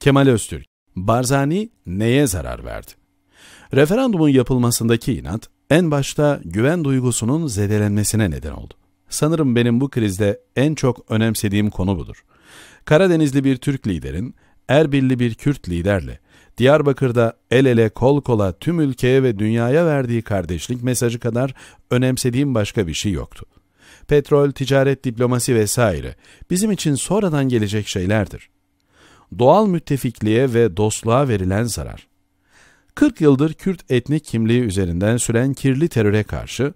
Kemal Öztürk, Barzani neye zarar verdi? Referandumun yapılmasındaki inat, en başta güven duygusunun zedelenmesine neden oldu. Sanırım benim bu krizde en çok önemsediğim konu budur. Karadenizli bir Türk liderin, Erbilli bir Kürt liderle, Diyarbakır'da el ele kol kola tüm ülkeye ve dünyaya verdiği kardeşlik mesajı kadar önemsediğim başka bir şey yoktu. Petrol, ticaret, diplomasi vesaire bizim için sonradan gelecek şeylerdir doğal müttefikliğe ve dostluğa verilen zarar. 40 yıldır Kürt etnik kimliği üzerinden süren kirli teröre karşı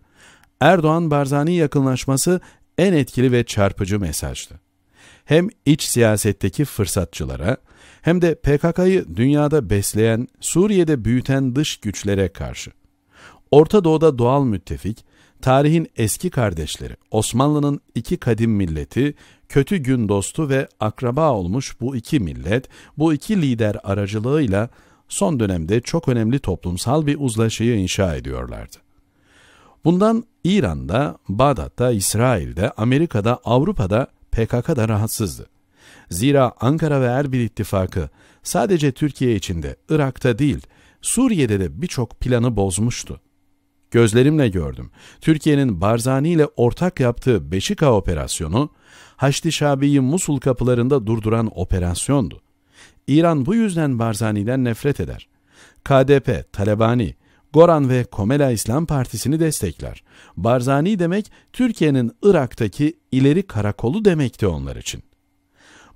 Erdoğan-Barzani yakınlaşması en etkili ve çarpıcı mesajdı. Hem iç siyasetteki fırsatçılara hem de PKK'yı dünyada besleyen, Suriye'de büyüten dış güçlere karşı. Orta Doğu'da doğal müttefik, Tarihin eski kardeşleri, Osmanlı'nın iki kadim milleti, kötü gün dostu ve akraba olmuş bu iki millet, bu iki lider aracılığıyla son dönemde çok önemli toplumsal bir uzlaşıyı inşa ediyorlardı. Bundan İran'da, Bağdat'ta, İsrail'de, Amerika'da, Avrupa'da PKK da rahatsızdı. Zira Ankara ve Erbil ittifakı sadece Türkiye içinde, Irak'ta değil, Suriye'de de birçok planı bozmuştu. Gözlerimle gördüm. Türkiye'nin Barzani ile ortak yaptığı Beşika operasyonu, Haçlı Şabi'yi Musul kapılarında durduran operasyondu. İran bu yüzden Barzani'den nefret eder. KDP, Talebani, Goran ve Komela İslam Partisi'ni destekler. Barzani demek Türkiye'nin Irak'taki ileri karakolu demekti onlar için.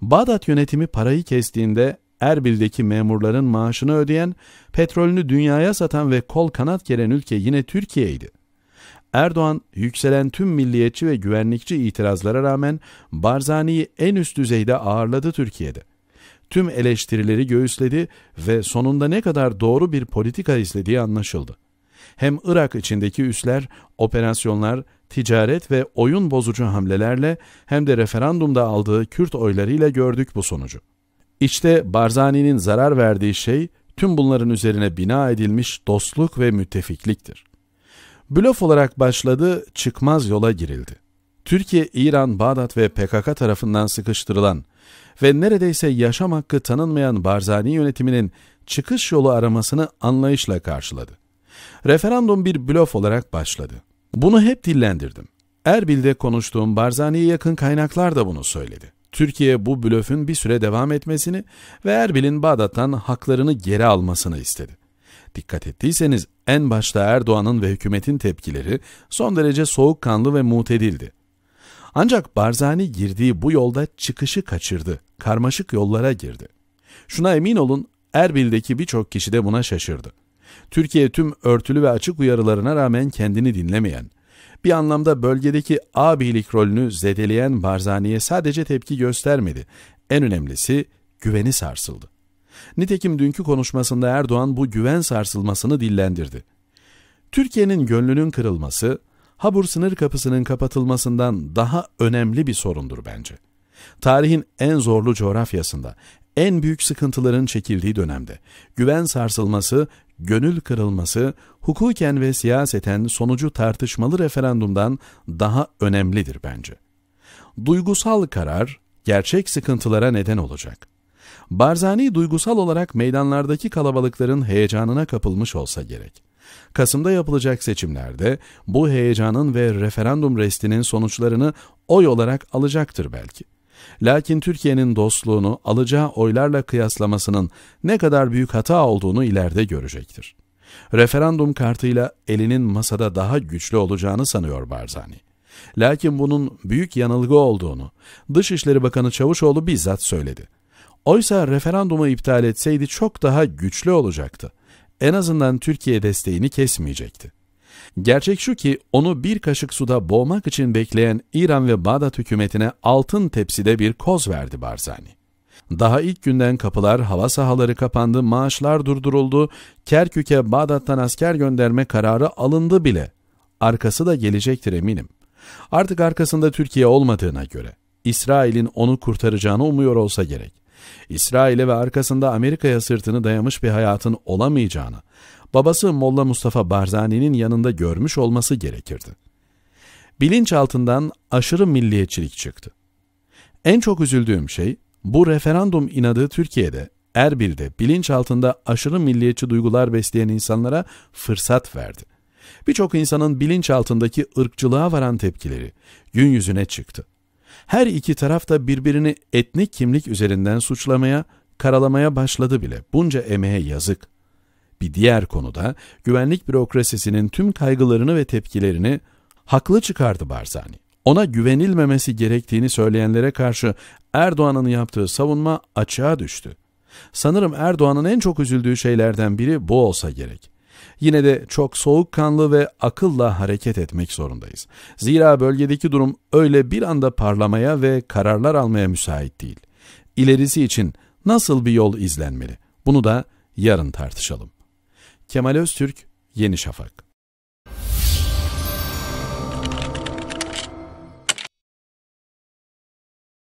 Bağdat yönetimi parayı kestiğinde Erbil'deki memurların maaşını ödeyen, petrolünü dünyaya satan ve kol kanat gelen ülke yine Türkiye'ydi. Erdoğan yükselen tüm milliyetçi ve güvenlikçi itirazlara rağmen Barzani'yi en üst düzeyde ağırladı Türkiye'de. Tüm eleştirileri göğüsledi ve sonunda ne kadar doğru bir politika izlediği anlaşıldı. Hem Irak içindeki üsler, operasyonlar, ticaret ve oyun bozucu hamlelerle hem de referandumda aldığı Kürt oylarıyla gördük bu sonucu. İşte Barzani'nin zarar verdiği şey tüm bunların üzerine bina edilmiş dostluk ve müttefikliktir. Blöf olarak başladı, çıkmaz yola girildi. Türkiye, İran, Bağdat ve PKK tarafından sıkıştırılan ve neredeyse yaşam hakkı tanınmayan Barzani yönetiminin çıkış yolu aramasını anlayışla karşıladı. Referandum bir blöf olarak başladı. Bunu hep dillendirdim. Erbil'de konuştuğum Barzani'ye yakın kaynaklar da bunu söyledi. Türkiye bu blöfün bir süre devam etmesini ve Erbil'in Bağdat'tan haklarını geri almasını istedi. Dikkat ettiyseniz en başta Erdoğan'ın ve hükümetin tepkileri son derece soğukkanlı ve mutedildi. Ancak Barzani girdiği bu yolda çıkışı kaçırdı, karmaşık yollara girdi. Şuna emin olun Erbil'deki birçok kişi de buna şaşırdı. Türkiye tüm örtülü ve açık uyarılarına rağmen kendini dinlemeyen, bir anlamda bölgedeki abilik rolünü zedeleyen Barzani'ye sadece tepki göstermedi. En önemlisi güveni sarsıldı. Nitekim dünkü konuşmasında Erdoğan bu güven sarsılmasını dillendirdi. Türkiye'nin gönlünün kırılması, Habur sınır kapısının kapatılmasından daha önemli bir sorundur bence. Tarihin en zorlu coğrafyasında, en büyük sıkıntıların çekildiği dönemde güven sarsılması, gönül kırılması hukuken ve siyaseten sonucu tartışmalı referandumdan daha önemlidir bence. Duygusal karar gerçek sıkıntılara neden olacak. Barzani duygusal olarak meydanlardaki kalabalıkların heyecanına kapılmış olsa gerek. Kasım'da yapılacak seçimlerde bu heyecanın ve referandum restinin sonuçlarını oy olarak alacaktır belki.'' Lakin Türkiye'nin dostluğunu alacağı oylarla kıyaslamasının ne kadar büyük hata olduğunu ileride görecektir. Referandum kartıyla elinin masada daha güçlü olacağını sanıyor Barzani. Lakin bunun büyük yanılgı olduğunu Dışişleri Bakanı Çavuşoğlu bizzat söyledi. Oysa referandumu iptal etseydi çok daha güçlü olacaktı. En azından Türkiye desteğini kesmeyecekti. Gerçek şu ki onu bir kaşık suda boğmak için bekleyen İran ve Bağdat hükümetine altın tepside bir koz verdi Barzani. Daha ilk günden kapılar, hava sahaları kapandı, maaşlar durduruldu, Kerkük'e Bağdat'tan asker gönderme kararı alındı bile. Arkası da gelecektir eminim. Artık arkasında Türkiye olmadığına göre İsrail'in onu kurtaracağını umuyor olsa gerek. İsrail'e ve arkasında Amerika'ya sırtını dayamış bir hayatın olamayacağını, babası Molla Mustafa Barzani'nin yanında görmüş olması gerekirdi. Bilinç altından aşırı milliyetçilik çıktı. En çok üzüldüğüm şey bu referandum inadı Türkiye'de, Erbil'de bilinç altında aşırı milliyetçi duygular besleyen insanlara fırsat verdi. Birçok insanın bilinç altındaki ırkçılığa varan tepkileri gün yüzüne çıktı. Her iki taraf da birbirini etnik kimlik üzerinden suçlamaya, karalamaya başladı bile. Bunca emeğe yazık. Bir diğer konuda güvenlik bürokrasisinin tüm kaygılarını ve tepkilerini haklı çıkardı Barzani. Ona güvenilmemesi gerektiğini söyleyenlere karşı Erdoğan'ın yaptığı savunma açığa düştü. Sanırım Erdoğan'ın en çok üzüldüğü şeylerden biri bu olsa gerek. Yine de çok soğukkanlı ve akılla hareket etmek zorundayız. Zira bölgedeki durum öyle bir anda parlamaya ve kararlar almaya müsait değil. İlerisi için nasıl bir yol izlenmeli? Bunu da yarın tartışalım. Kemal Öztürk, Yeni Şafak